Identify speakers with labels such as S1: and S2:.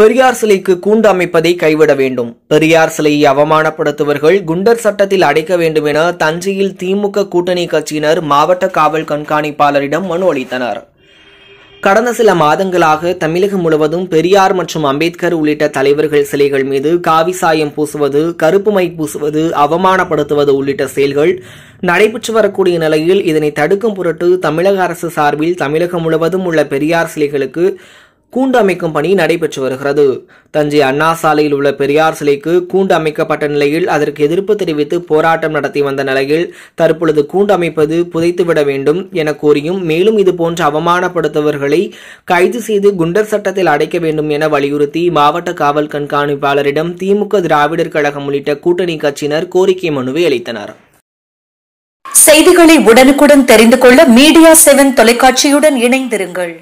S1: பெரியார் சிலைக்கு கூண்டு அமைப்பதை கைவிட வேண்டும் பெரியார் சிலையை அவமானப்படுத்துவர்கள் குண்டர் சட்டத்தில் அடைக்க வேண்டும் என தஞ்சையில் திமுக கூட்டணி கட்சியினர் மாவட்ட காவல் கண்காணிப்பாளரிடம் மனு அளித்தனர் கடந்த சில மாதங்களாக தமிழகம் முழுவதும் பெரியார் மற்றும் அம்பேத்கர் உள்ளிட்ட தலைவர்கள் சிலைகள் மீது காவி சாயம் பூசுவது கருப்பு மை பூசுவது அவமானப்படுத்துவது உள்ளிட்ட செயல்கள் நடைபெற்று வரக்கூடிய நிலையில் இதனை தடுக்கும் பொருட்டு தமிழக அரசு சார்பில் தமிழகம் முழுவதும் உள்ள பெரியார் சிலைகளுக்கு கூண்டு அமைக்கும் பணி நடைபெற்று வருகிறது தஞ்சை அண்ணா சாலையில் உள்ள பெரியார் சிலைக்கு கூண்டு அமைக்கப்பட்ட நிலையில் அதற்கு எதிர்ப்பு தெரிவித்து போராட்டம் நடத்தி வந்த நிலையில் தற்பொழுது கூண்டு அமைப்பது புதைத்துவிட வேண்டும் என கோரியும் மேலும் இதுபோன்ற அவமானப்படுத்தவர்களை கைது செய்து குண்டர் சட்டத்தில் அடைக்க வேண்டும் என வலியுறுத்தி மாவட்ட காவல் கண்காணிப்பாளரிடம் திமுக திராவிடர் கழகம் உள்ளிட்ட கூட்டணி கட்சியினர் கோரிக்கை மனுவை அளித்தனர்
S2: செய்திகளை உடனுக்குடன் தெரிந்து கொள்ள மீடியா செவன் தொலைக்காட்சியுடன் இணைந்திருங்கள்